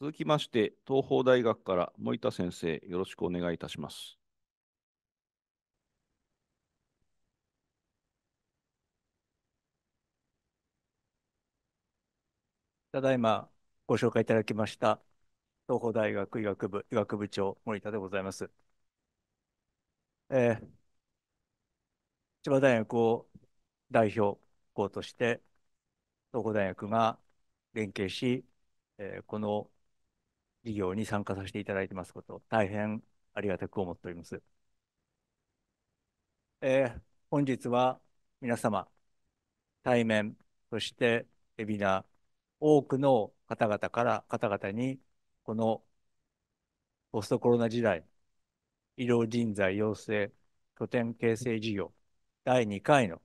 続きまして、東邦大学から森田先生、よろしくお願いいたします。ただいまご紹介いただきました、東邦大学医学部医学部長、森田でございます。えー、千葉大学を代表校として、東邦大学が連携し、えー、この事業に参加させていただいてますこと、大変ありがたく思っております。えー、本日は皆様、対面、そしてエビナー、多くの方々から、方々に、このポストコロナ時代、医療人材養成拠点形成事業第2回の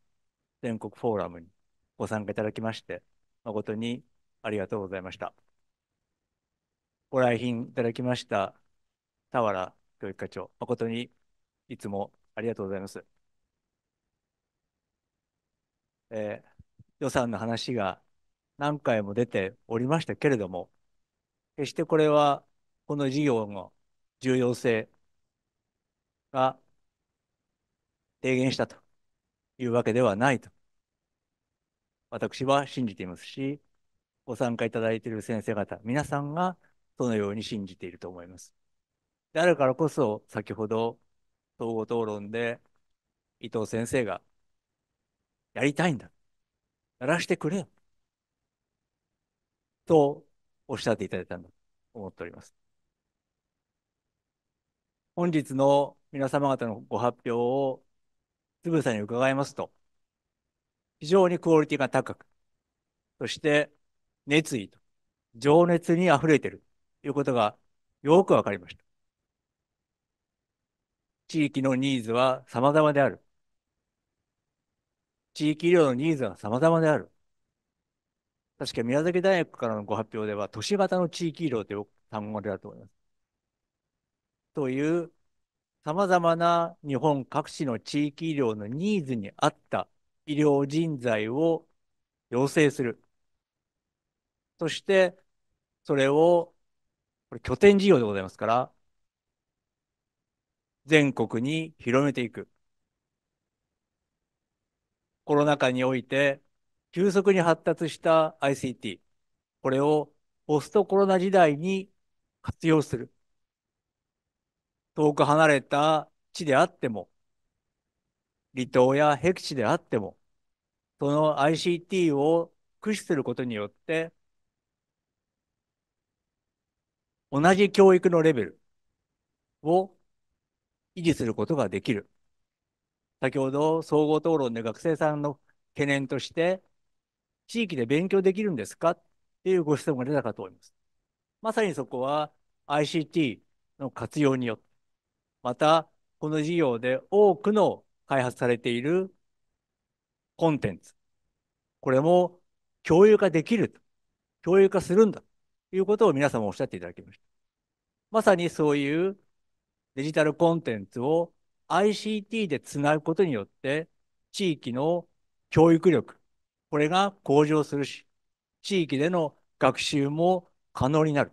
全国フォーラムにご参加いただきまして、誠にありがとうございました。ご来賓いただきました、田原教育課長、誠にいつもありがとうございます。えー、予算の話が何回も出ておりましたけれども、決してこれはこの事業の重要性が低減したというわけではないと、私は信じていますし、ご参加いただいている先生方、皆さんがそのように信じていると思います。であるからこそ、先ほど、統合討論で伊藤先生が、やりたいんだ。やらしてくれよ。とおっしゃっていただいたんだと思っております。本日の皆様方のご発表をつぶさに伺いますと、非常にクオリティが高く、そして熱意と情熱に溢れているいうことがよくわかりました。地域のニーズは様々である。地域医療のニーズは様々である。確か宮崎大学からのご発表では、都市型の地域医療という単語であると思います。という、様々な日本各地の地域医療のニーズに合った医療人材を養成する。そして、それをこれ拠点事業でございますから、全国に広めていく。コロナ禍において、急速に発達した ICT、これをポストコロナ時代に活用する。遠く離れた地であっても、離島や僻地であっても、その ICT を駆使することによって、同じ教育のレベルを維持することができる。先ほど総合討論で学生さんの懸念として、地域で勉強できるんですかっていうご質問が出たかと思います。まさにそこは ICT の活用によって、またこの事業で多くの開発されているコンテンツ、これも共有化できると、共有化するんだいうことを皆様おっしゃっていただきました。まさにそういうデジタルコンテンツを ICT でつなぐことによって、地域の教育力、これが向上するし、地域での学習も可能になる。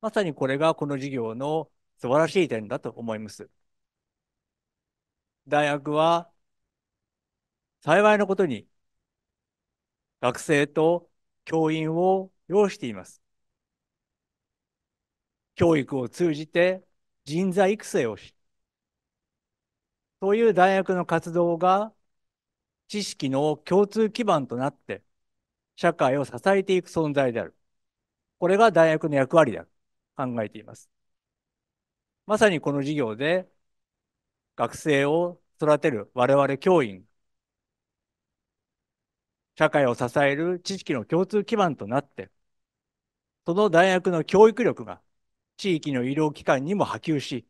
まさにこれがこの事業の素晴らしい点だと思います。大学は幸いなことに学生と教員を要しています。教育を通じて人材育成をし、そういう大学の活動が知識の共通基盤となって、社会を支えていく存在である。これが大学の役割である。考えています。まさにこの授業で、学生を育てる我々教員、社会を支える知識の共通基盤となって、その大学の教育力が地域の医療機関にも波及し、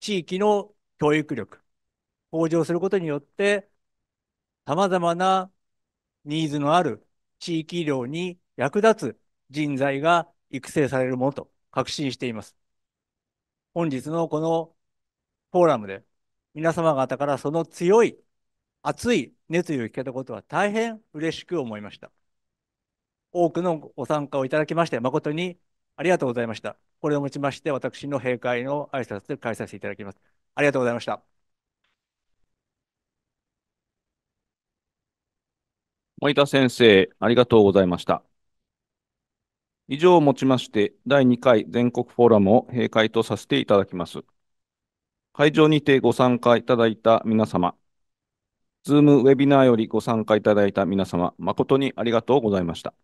地域の教育力、向上することによって、様々なニーズのある地域医療に役立つ人材が育成されるものと確信しています。本日のこのフォーラムで皆様方からその強い熱い熱意を聞けたことは大変嬉しく思いました。多くのご参加をいただきまして誠にありがとうございました。これをもちまして、私の閉会の挨拶で返させていただきます。ありがとうございました。森田先生、ありがとうございました。以上をもちまして、第2回全国フォーラムを閉会とさせていただきます。会場にてご参加いただいた皆様、ズームウェビナーよりご参加いただいた皆様、誠にありがとうございました。